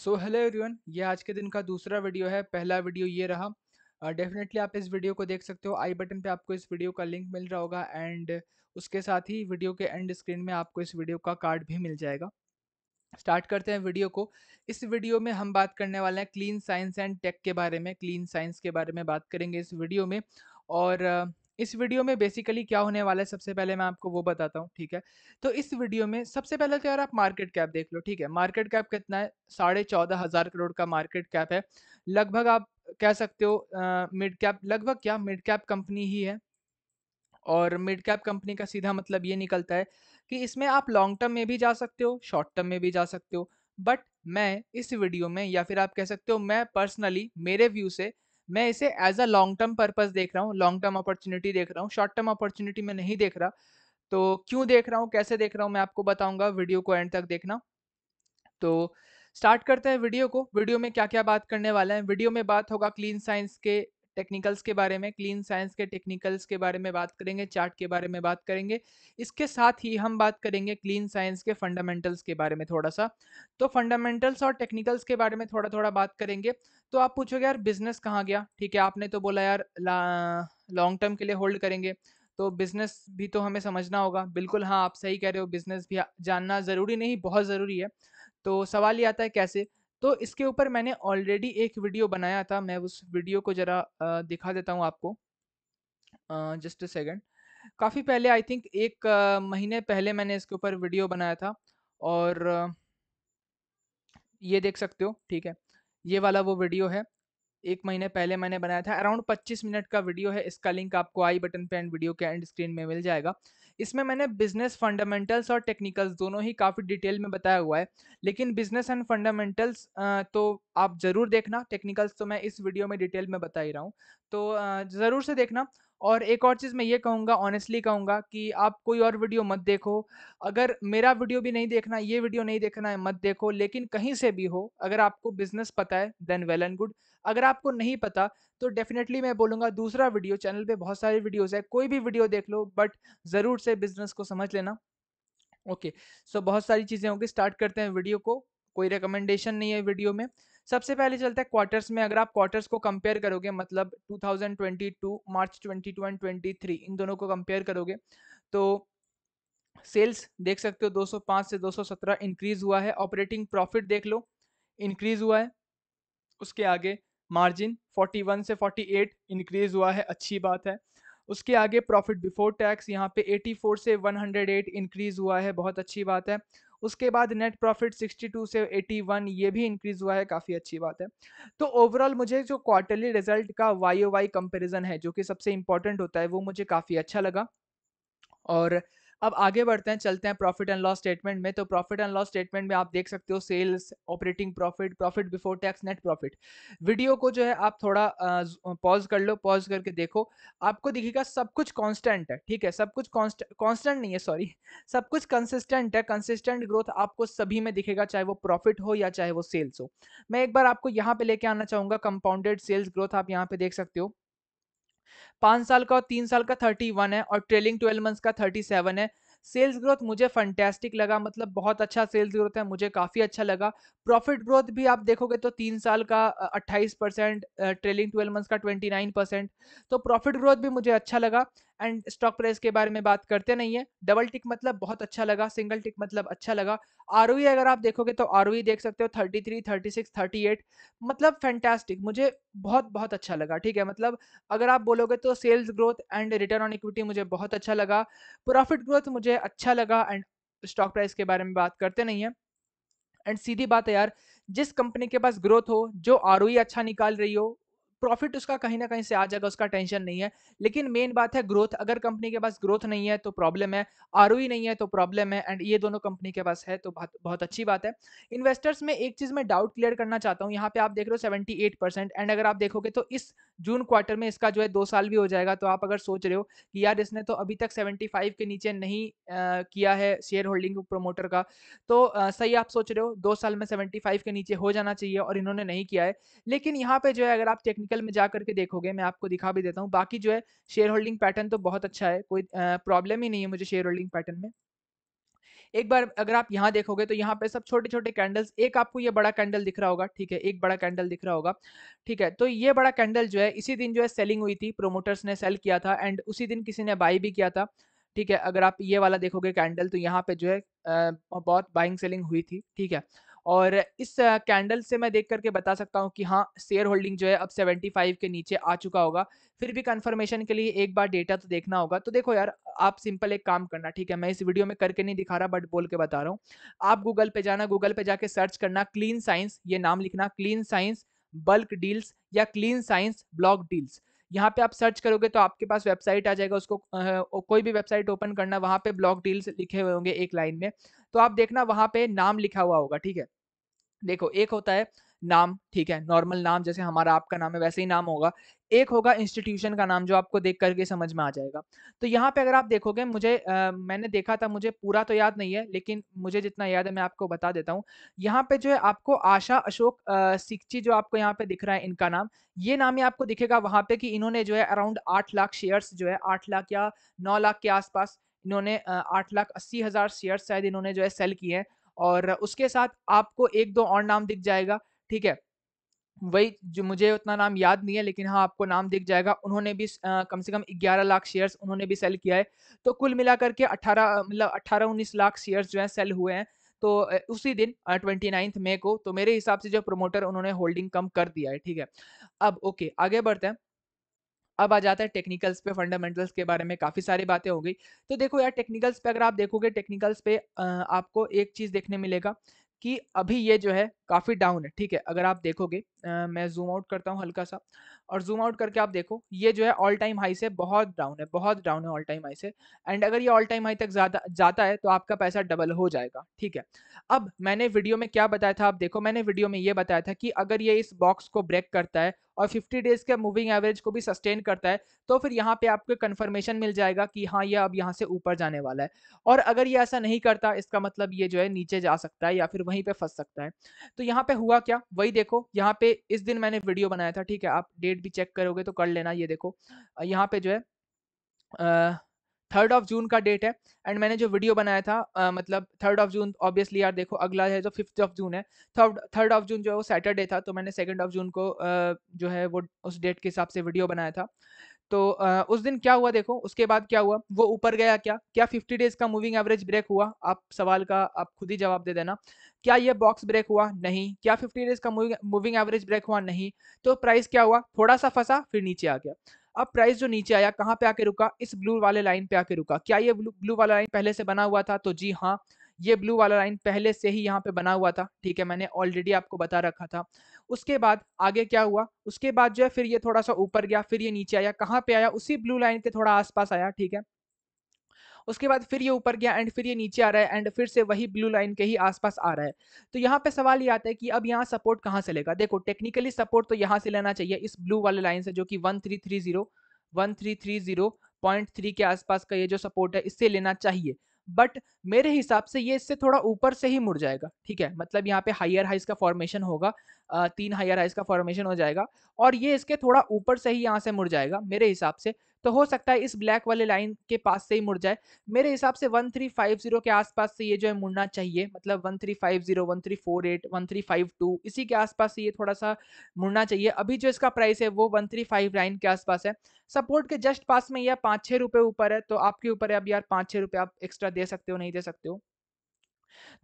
so hello everyone ये आज के दिन का दूसरा वीडियो है पहला वीडियो ये रहा डेफिनेटली uh, आप इस वीडियो को देख सकते हो आई बटन पे आपको इस वीडियो का लिंक मिल रहा होगा एंड उसके साथ ही वीडियो के एंड स्क्रीन में आपको इस वीडियो का कार्ड भी मिल जाएगा स्टार्ट करते हैं वीडियो को इस वीडियो में हम बात करने वाले हैं क्लीन साइंस एंड टेक के बारे में क्लीन साइंस के बारे में बात करेंगे इस वीडियो में और uh, इस वीडियो में बेसिकली क्या होने वाला है सबसे पहले मैं आपको वो बताता हूँ ठीक है तो इस वीडियो में सबसे पहले तो यार आप मार्केट कैप देख लो ठीक है मार्केट कैप कितना है साढ़े चौदह हजार करोड़ का मार्केट कैप है लगभग आप कह सकते हो मिड कैप लगभग क्या मिड कैप कंपनी ही है और मिड कैप कंपनी का सीधा मतलब ये निकलता है कि इसमें आप लॉन्ग टर्म में भी जा सकते हो शॉर्ट टर्म में भी जा सकते हो बट मैं इस वीडियो में या फिर आप कह सकते हो मैं पर्सनली मेरे व्यू से मैं इसे as a long term purpose देख रहा हूँ लॉन्ग टर्म अपॉर्चुनिटी देख रहा हूँ शॉर्ट टर्म अपॉर्चुनिटी में नहीं देख रहा तो क्यों देख रहा हूँ कैसे देख रहा हूँ मैं आपको बताऊंगा वीडियो को एंड तक देखना तो स्टार्ट करते हैं वीडियो को वीडियो में क्या क्या बात करने वाला है वीडियो में बात होगा क्लीन साइंस के टेक्निकल्स के बारे में क्लीन साइंस के टेक्निकल्स के बारे में बात करेंगे चार्ट के बारे में बात करेंगे इसके साथ ही हम बात करेंगे क्लीन साइंस के फंडामेंटल्स के बारे में थोड़ा सा तो फंडामेंटल्स और टेक्निकल्स के बारे में थोड़ा थोड़ा बात करेंगे तो आप पूछोगे यार बिजनेस कहाँ गया ठीक है आपने तो बोला यार लॉन्ग टर्म के लिए होल्ड करेंगे तो बिजनेस भी तो हमें समझना होगा बिल्कुल हाँ आप सही कह रहे हो बिजनेस भी जानना ज़रूरी नहीं बहुत ज़रूरी है तो सवाल ये आता है कैसे तो इसके ऊपर मैंने ऑलरेडी एक वीडियो बनाया था मैं उस वीडियो को ज़रा दिखा देता हूँ आपको जस्ट अ सेकेंड काफ़ी पहले आई थिंक एक uh, महीने पहले मैंने इसके ऊपर वीडियो बनाया था और uh, ये देख सकते हो ठीक है ये वाला वो वीडियो है एक महीने पहले मैंने बनाया था अराउंड 25 मिनट का वीडियो है इसका लिंक आपको आई बटन पे एंड वीडियो के एंड स्क्रीन में मिल जाएगा इसमें मैंने बिजनेस फंडामेंटल्स और टेक्निकल्स दोनों ही काफ़ी डिटेल में बताया हुआ है लेकिन बिजनेस एंड फंडामेंटल्स तो आप ज़रूर देखना टेक्निकल्स तो मैं इस वीडियो में डिटेल में बता ही रहा हूँ तो ज़रूर से देखना और एक और चीज़ मैं ये कहूँगा ऑनेस्टली कहूँगा कि आप कोई और वीडियो मत देखो अगर मेरा वीडियो भी नहीं देखना ये वीडियो नहीं देखना है मत देखो लेकिन कहीं से भी हो अगर आपको बिजनेस पता है देन वेल एंड गुड अगर आपको नहीं पता तो डेफिनेटली मैं बोलूँगा दूसरा वीडियो चैनल पे बहुत सारे वीडियोज़ है कोई भी वीडियो देख लो बट ज़रूर से बिजनेस को समझ लेना ओके okay, सो so बहुत सारी चीज़ें होंगी स्टार्ट करते हैं वीडियो को कोई रिकमेंडेशन नहीं है वीडियो में सबसे पहले चलते हैं क्वार्टर्स में अगर आप क्वार्टर्स को कंपेयर करोगे मतलब 2022 मार्च 22 एंड 23 इन दोनों को कंपेयर करोगे तो सेल्स देख सकते हो 205 से 217 इंक्रीज हुआ है ऑपरेटिंग प्रॉफिट देख लो इंक्रीज हुआ है उसके आगे मार्जिन 41 से 48 इंक्रीज हुआ है अच्छी बात है उसके आगे प्रॉफिट बिफोर टैक्स यहाँ पे 84 से 108 इंक्रीज हुआ है बहुत अच्छी बात है उसके बाद नेट प्रॉफिट 62 से 81 ये भी इंक्रीज हुआ है काफ़ी अच्छी बात है तो ओवरऑल मुझे जो क्वार्टरली रिजल्ट का वाई ओ वाई कंपेरिजन है जो कि सबसे इंपॉर्टेंट होता है वो मुझे काफ़ी अच्छा लगा और अब आगे बढ़ते हैं चलते हैं प्रॉफिट एंड लॉस स्टेटमेंट में तो प्रॉफिट एंड लॉस स्टेटमेंट में आप देख सकते हो sales operating profit profit before tax net profit video को जो है आप थोड़ा पॉज कर लो पॉज करके देखो आपको दिखेगा सब कुछ कॉन्स्टेंट है ठीक है सब कुछ कॉन्स्टेंट नहीं है सॉरी सब कुछ कंसिस्टेंट है कंसिस्टेंट ग्रोथ आपको सभी में दिखेगा चाहे वो प्रॉफिट हो या चाहे वो सेल्स हो मैं एक बार आपको यहाँ पे लेके आना चाहूंगा कंपाउंडेड सेल्स ग्रोथ आप यहाँ पे देख सकते हो पांच साल का और तीन साल का थर्टी वन है और ट्रेलिंग ट्वेल्व मंथ्स का थर्टी सेवन है सेल्स ग्रोथ मुझे फंटेस्टिक लगा मतलब बहुत अच्छा सेल्स ग्रोथ है मुझे काफ़ी अच्छा लगा प्रॉफिट ग्रोथ भी आप देखोगे तो तीन साल का अट्ठाईस परसेंट ट्रेलिंग ट्वेल्व मंथ्स का ट्वेंटी नाइन परसेंट तो प्रॉफिट ग्रोथ भी मुझे अच्छा लगा एंड स्टॉक प्राइस के बारे में बात करते नहीं है डबल टिक मतलब बहुत अच्छा लगा सिंगल टिक मतलब अच्छा लगा आर अगर आप देखोगे तो आर देख सकते हो thirty three thirty six thirty eight मतलब फैंटेस्टिक मुझे बहुत बहुत अच्छा लगा ठीक है मतलब अगर आप बोलोगे तो sales growth and return on equity मुझे बहुत अच्छा लगा प्रॉफिट ग्रोथ मुझे अच्छा लगा एंड स्टॉक प्राइस के बारे में बात करते नहीं है एंड सीधी बात है यार जिस कंपनी के पास ग्रोथ हो जो आर अच्छा निकाल रही हो प्रॉफिट उसका कहीं ना कहीं से आ जाएगा उसका टेंशन नहीं है लेकिन मेन बात है ग्रोथ अगर कंपनी के पास ग्रोथ नहीं है तो प्रॉब्लम है आर e नहीं है तो प्रॉब्लम है एंड ये दोनों कंपनी के पास है तो बहुत बहुत अच्छी बात है इन्वेस्टर्स में एक चीज़ में डाउट क्लियर करना चाहता हूँ यहाँ पे आप देख रहे हो सेवेंटी एट परसेंट एंड अगर आप देखोगे तो इस जून क्वार्टर में इसका जो है दो साल भी हो जाएगा तो आप अगर सोच रहे हो कि यार इसने तो अभी तक सेवेंटी फाइव के नीचे नहीं आ, किया है शेयर होल्डिंग प्रोमोटर का तो आ, सही आप सोच रहे हो दो साल में सेवेंटी फाइव के नीचे हो जाना चाहिए और इन्होंने नहीं किया है लेकिन यहाँ पे जो है अगर आप टेक्निक टेक्निकल में जा करके देखोगे मैं आपको दिखा भी देता हूँ बाकी जो है शेयर होल्डिंग पैटर्न तो बहुत अच्छा है कोई प्रॉब्लम ही नहीं है मुझे शेयर होल्डिंग पैटर्न में एक बार अगर आप यहाँ देखोगे तो यहाँ पे सब छोटे छोटे कैंडल्स एक आपको ये बड़ा कैंडल दिख रहा होगा ठीक है एक बड़ा कैंडल दिख रहा होगा ठीक है तो ये बड़ा कैंडल जो है इसी दिन जो है सेलिंग हुई थी प्रोमोटर्स ने सेल किया था एंड उसी दिन किसी ने बाई भी किया था ठीक है अगर आप ये वाला देखोगे कैंडल तो यहाँ पे जो है बहुत बाइंग सेलिंग हुई थी ठीक है और इस कैंडल से मैं देख करके बता सकता हूँ कि हाँ शेयर होल्डिंग जो है अब 75 के नीचे आ चुका होगा फिर भी कंफर्मेशन के लिए एक बार डेटा तो देखना होगा तो देखो यार आप सिंपल एक काम करना ठीक है मैं इस वीडियो में करके नहीं दिखा रहा बट बोल के बता रहा हूँ आप गूगल पे जाना गूगल पे जाके सर्च करना क्लीन साइंस ये नाम लिखना क्लीन साइंस बल्क डील्स या क्लीन साइंस ब्लॉक डील्स यहाँ पे आप सर्च करोगे तो आपके पास वेबसाइट आ जाएगा उसको कोई भी वेबसाइट ओपन करना वहाँ पे ब्लॉक डील्स लिखे हुए होंगे एक लाइन में तो आप देखना वहाँ पे नाम लिखा हुआ होगा ठीक है देखो एक होता है नाम ठीक है नॉर्मल नाम जैसे हमारा आपका नाम है वैसे ही नाम होगा एक होगा इंस्टीट्यूशन का नाम जो आपको देख करके समझ में आ जाएगा तो यहाँ पे अगर आप देखोगे मुझे आ, मैंने देखा था मुझे पूरा तो याद नहीं है लेकिन मुझे जितना याद है मैं आपको बता देता हूँ यहाँ पे जो है आपको आशा अशोक सिक्ची जो आपको यहाँ पे दिख रहा है इनका नाम ये नाम ही आपको दिखेगा वहाँ पे कि इन्होंने जो है अराउंड आठ लाख शेयर्स जो है आठ लाख या नौ लाख के आसपास इन्होंने आठ लाख अस्सी हज़ार शेयर्स शायद इन्होंने जो है सेल किए हैं और उसके साथ आपको एक दो और नाम दिख जाएगा ठीक है वही जो मुझे उतना नाम याद नहीं है लेकिन हाँ आपको नाम दिख जाएगा उन्होंने भी आ, कम से कम 11 लाख शेयर्स उन्होंने भी सेल किया है तो कुल मिलाकर के 18 मतलब 18 19 लाख शेयर्स जो हैं सेल हुए हैं तो उसी दिन ट्वेंटी नाइन्थ मे को तो मेरे हिसाब से जो प्रमोटर उन्होंने होल्डिंग कम कर दिया है ठीक है अब ओके आगे बढ़ते हैं अब आ जाता है टेक्निकल्स पे फंडामेंटल्स के बारे में काफ़ी सारी बातें हो गई तो देखो यार टेक्निकल्स पे अगर आप देखोगे टेक्निकल्स पे आपको एक चीज़ देखने मिलेगा कि अभी ये जो है काफ़ी डाउन है ठीक है अगर आप देखोगे मैं जूम आउट करता हूँ हल्का सा और जूम आउट करके आप देखो ये जो है ऑल टाइम हाई से बहुत डाउन है बहुत डाउन है ऑल टाइम हाई से एंड अगर ये ऑल टाइम हाई तक ज़्यादा जाता है तो आपका पैसा डबल हो जाएगा ठीक है अब मैंने वीडियो में क्या बताया था आप देखो मैंने वीडियो में ये बताया था कि अगर ये इस बॉक्स को ब्रेक करता है और 50 डेज के मूविंग एवरेज को भी सस्टेन करता है तो फिर यहाँ पे आपको कंफर्मेशन मिल जाएगा कि हाँ ये अब यहाँ से ऊपर जाने वाला है और अगर ये ऐसा नहीं करता इसका मतलब ये जो है नीचे जा सकता है या फिर वहीं पे फंस सकता है तो यहाँ पे हुआ क्या वही देखो यहाँ पे इस दिन मैंने वीडियो बनाया था ठीक है आप डेट भी चेक करोगे तो कर लेना ये देखो यहाँ पे जो है थर्ड ऑफ जून का डेट है एंड मैंने जो वीडियो बनाया था आ, मतलब थर्ड ऑफ जून ऑब्वियसली यार देखो अगला है जो फिफ्थ ऑफ जून है थर्ड थर्ड ऑफ जून जो है वो सैटरडे था तो मैंने सेकेंड ऑफ जून को आ, जो है वो उस डेट के हिसाब से वीडियो बनाया था तो आ, उस दिन क्या हुआ देखो उसके बाद क्या हुआ वो ऊपर गया क्या क्या फिफ्टी डेज का मूविंग एवरेज ब्रेक हुआ आप सवाल का आप खुद ही जवाब दे देना क्या ये बॉक्स ब्रेक हुआ नहीं क्या फिफ्टी डेज का मूविंग एवरेज ब्रेक हुआ नहीं तो प्राइस क्या हुआ थोड़ा सा फंसा फिर नीचे आ गया अब प्राइस जो नीचे आया कहाँ पे आके रुका इस ब्लू वाले लाइन पे आके रुका क्या ये ब्लू, ब्लू वाला लाइन पहले से बना हुआ था तो जी हाँ ये ब्लू वाला लाइन पहले से ही यहाँ पे बना हुआ था ठीक है मैंने ऑलरेडी आपको बता रखा था उसके बाद आगे क्या हुआ उसके बाद जो है फिर ये थोड़ा सा ऊपर गया फिर ये नीचे आया कहाँ पे आया उसी ब्लू लाइन के थोड़ा आसपास आया ठीक है उसके बाद फिर ये ऊपर गया एंड फिर ये नीचे आ रहा है एंड फिर से वही ब्लू लाइन के ही आसपास आ रहा है तो यहाँ पे सवाल ये आता है कि अब यहाँ सपोर्ट कहाँ से लेगा देखो टेक्निकली सपोर्ट तो यहाँ से लेना चाहिए इस ब्लू वाले लाइन से जो कि one three three zero one three three zero point three के आसपास का ये जो सपोर्ट है इससे लेना चाहिए बट मेरे हिसाब से ये इससे थोड़ा ऊपर से ही मुड़ जाएगा ठीक है मतलब यहाँ पे हायर हाइज का फॉर्मेशन होगा तीन हायर हाइज का फॉर्मेशन हो जाएगा और ये इसके थोड़ा ऊपर से ही यहाँ से मुड़ जाएगा मेरे हिसाब से तो हो सकता है इस ब्लैक वाले लाइन के पास से ही मुड़ जाए मेरे हिसाब से 1350 के आसपास से ये जो है मुड़ना चाहिए मतलब 1350 1348 1352 इसी के आसपास से ये थोड़ा सा मुड़ना चाहिए अभी जो इसका प्राइस है वो लाइन के आसपास है सपोर्ट के जस्ट पास में यह पाँच छः रुपये ऊपर है तो आपके ऊपर है अब यार पाँच छः रुपये आप एक्स्ट्रा दे सकते हो नहीं दे सकते हो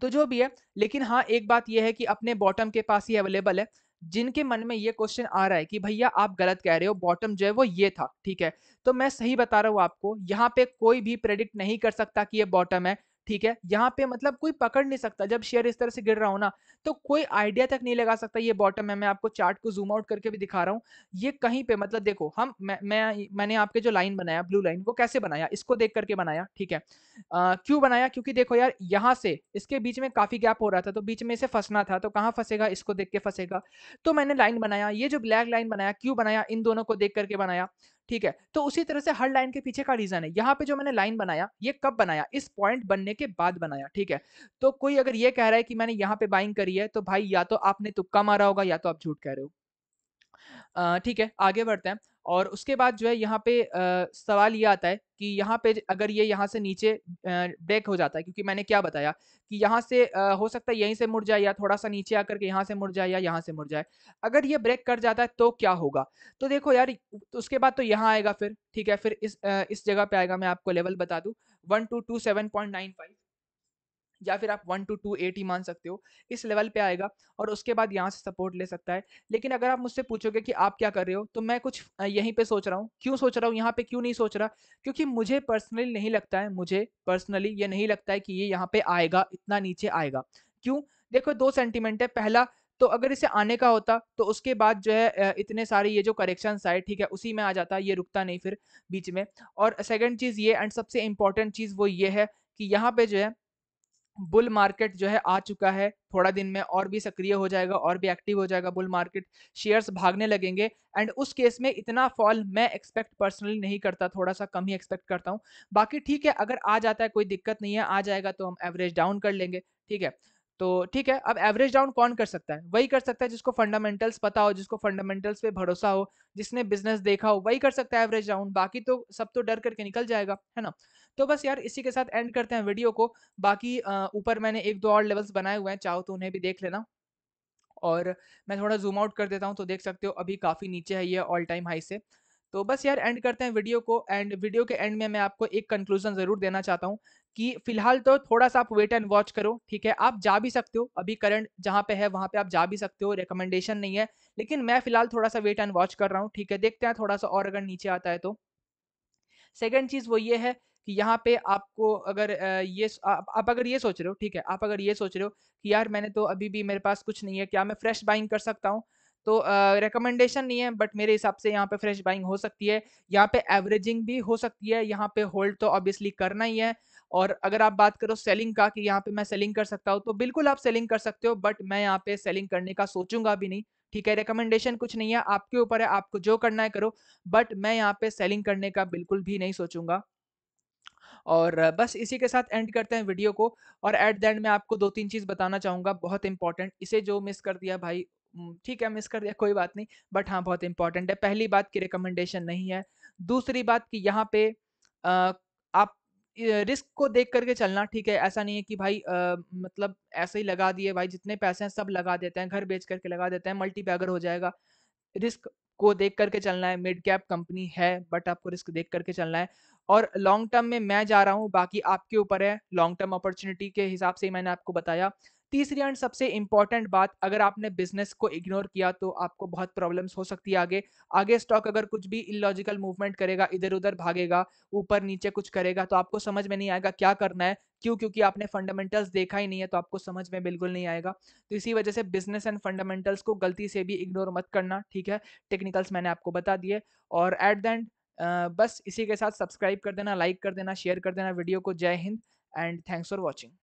तो जो भी है लेकिन हाँ एक बात यह है कि अपने बॉटम के पास ही अवेलेबल है जिनके मन में ये क्वेश्चन आ रहा है कि भैया आप गलत कह रहे हो बॉटम जो है वो ये था ठीक है तो मैं सही बता रहा हूँ आपको यहाँ पे कोई भी प्रेडिक्ट नहीं कर सकता कि ये बॉटम है ठीक है यहाँ पे मतलब कोई पकड़ नहीं सकता जब शेयर इस तरह से गिर रहा हो ना तो कोई आइडिया तक नहीं लगा सकता ये बॉटम है मैं आपको चार्ट को जूम आउट करके भी दिखा रहा हूँ ये कहीं पे मतलब देखो हम मैं, मैं मैंने आपके जो लाइन बनाया ब्लू लाइन वो कैसे बनाया इसको देख करके बनाया ठीक है क्यों बनाया क्योंकि देखो यार यहाँ से इसके बीच में काफ़ी गैप हो रहा था तो बीच में इसे फंसना था तो कहाँ फंसेगा इसको देख के फंसेगा तो मैंने लाइन बनाया ये जो ब्लैक लाइन बनाया क्यों बनाया इन दोनों को देख करके बनाया ठीक है तो उसी तरह से हर लाइन के पीछे का रीजन है यहाँ पे जो मैंने लाइन बनाया ये कब बनाया इस पॉइंट बनने के बाद बनाया ठीक है तो कोई अगर ये कह रहा है कि मैंने यहाँ पे बाइंग करी है तो भाई या तो आपने तुक्का मारा होगा या तो आप झूठ कह रहे हो ठीक है आगे बढ़ते हैं और उसके बाद जो है यहाँ पे आ, सवाल ये आता है कि यहाँ पे अगर ये यहाँ से नीचे ब्रेक हो जाता है क्योंकि मैंने क्या बताया कि यहाँ से आ, हो सकता है यहीं से मुड़ जाए या थोड़ा सा नीचे आकर के यहाँ से मुड़ जाए या यहाँ से मुड़ जाए अगर ये ब्रेक कर जाता है तो क्या होगा तो देखो यार तो उसके बाद तो यहाँ आएगा फिर ठीक है फिर इस इस जगह पे आएगा मैं आपको लेवल बता दूँ one two two seven point nine five या फिर आप वन टू टू एट ही मान सकते हो इस लेवल पे आएगा और उसके बाद यहाँ से सपोर्ट ले सकता है लेकिन अगर आप मुझसे पूछोगे कि आप क्या कर रहे हो तो मैं कुछ यहीं पे सोच रहा हूँ क्यों सोच रहा हूँ यहाँ पे क्यों नहीं सोच रहा क्योंकि मुझे पर्सनली नहीं लगता है मुझे पर्सनली ये नहीं लगता है कि ये यहाँ पे आएगा इतना नीचे आएगा क्यों देखो दो सेंटिमेंट है पहला तो अगर इसे आने का होता तो उसके बाद जो है इतने सारे ये जो करेक्शन आए ठीक है उसी में आ जाता ये रुकता नहीं फिर बीच में और सेकेंड चीज़ ये एंड सबसे इम्पॉर्टेंट चीज़ वो ये है कि यहाँ पे जो है बुल मार्केट जो है आ चुका है थोड़ा दिन में और भी सक्रिय हो जाएगा और भी एक्टिव हो जाएगा बुल मार्केट शेयर्स भागने लगेंगे एंड उस केस में इतना फॉल मैं एक्सपेक्ट पर्सनली नहीं करता थोड़ा सा कम ही एक्सपेक्ट करता हूँ बाकी ठीक है अगर आ जाता है कोई दिक्कत नहीं है आ जाएगा तो हम एवरेज डाउन कर लेंगे ठीक है तो ठीक है अब एवरेज डाउन कौन कर सकता है वही कर सकता है जिसको फंडामेंटल्स पता हो जिसको फंडामेंटल्स पे भरोसा हो जिसने बिजनेस देखा हो वही कर सकता है एवरेज डाउन बाकी तो सब तो डर करके निकल जाएगा है ना तो बस यार इसी के साथ एंड करते हैं वीडियो को बाकी ऊपर मैंने एक दो और लेवल्स बनाए हुए हैं चाहो तो उन्हें भी देख लेना और मैं थोड़ा जूम आउट कर देता हूँ तो देख सकते हो अभी काफ़ी नीचे है ये ऑल टाइम हाई से तो बस यार एंड करते हैं वीडियो को एंड वीडियो के एंड में मैं आपको एक कंक्लूजन जरूर देना चाहता हूँ कि फिलहाल तो थोड़ा सा आप वेट एंड वॉच करो ठीक है आप जा भी सकते हो अभी करंट जहाँ पे है वहाँ पे आप जा भी सकते हो रिकमेंडेशन नहीं है लेकिन मैं फिलहाल थोड़ा सा वेट एंड वॉच कर रहा हूँ ठीक है देखते हैं थोड़ा सा और अगर नीचे आता है तो सेकेंड चीज़ वो ये है कि यहाँ पे आपको अगर ये आप, आप अगर ये सोच रहे हो ठीक है आप अगर ये सोच रहे हो कि यार मैंने तो अभी भी मेरे पास कुछ नहीं है क्या मैं फ्रेश बाइंग कर सकता हूँ तो रिकमेंडेशन नहीं है बट मेरे हिसाब से यहाँ पे फ्रेश बाइंग हो सकती है यहाँ पे एवरेजिंग भी हो सकती है यहाँ पे होल्ड तो ऑब्वियसली करना ही है और अगर आप बात करो सेलिंग का कि यहाँ पे मैं सेलिंग कर सकता हूँ तो बिल्कुल आप सेलिंग कर सकते हो बट मैं यहाँ पे सेलिंग करने का सोचूंगा भी नहीं ठीक है रिकमेंडेशन कुछ नहीं है आपके ऊपर है आपको जो करना है करो बट मैं यहाँ पे सेलिंग करने का बिल्कुल भी नहीं सोचूंगा और बस इसी के साथ एंड करते हैं वीडियो को और एट द एंड में आपको दो तीन चीज़ बताना चाहूँगा बहुत इंपॉर्टेंट इसे जो मिस कर दिया भाई ठीक है मिस कर दिया कोई बात नहीं बट हाँ बहुत इंपॉर्टेंट है पहली बात की रिकमेंडेशन नहीं है दूसरी बात कि यहाँ पे आप रिस्क को देख करके चलना ठीक है ऐसा नहीं है कि भाई आ, मतलब ऐसे ही लगा दिए भाई जितने पैसे हैं सब लगा देते हैं घर बेच करके लगा देते हैं मल्टी बैगर हो जाएगा रिस्क को देख करके चलना है मिड कैप कंपनी है बट आपको रिस्क देख करके चलना है और लॉन्ग टर्म में मैं जा रहा हूँ बाकी आपके ऊपर है लॉन्ग टर्म अपॉर्चुनिटी के हिसाब से मैंने आपको बताया तीसरी एंड सबसे इंपॉर्टेंट बात अगर आपने बिजनेस को इग्नोर किया तो आपको बहुत प्रॉब्लम्स हो सकती है आगे आगे स्टॉक अगर कुछ भी इलॉजिकल मूवमेंट करेगा इधर उधर भागेगा ऊपर नीचे कुछ करेगा तो आपको समझ में नहीं आएगा क्या करना है क्यों क्योंकि आपने फंडामेंटल्स देखा ही नहीं है तो आपको समझ में बिल्कुल नहीं आएगा तो इसी वजह से बिजनेस एंड फंडामेंटल्स को गलती से भी इग्नोर मत करना ठीक है टेक्निकल्स मैंने आपको बता दिए और एट द एंड बस इसी के साथ सब्सक्राइब कर देना लाइक कर देना शेयर कर देना वीडियो को Jai Hind and thanks for watching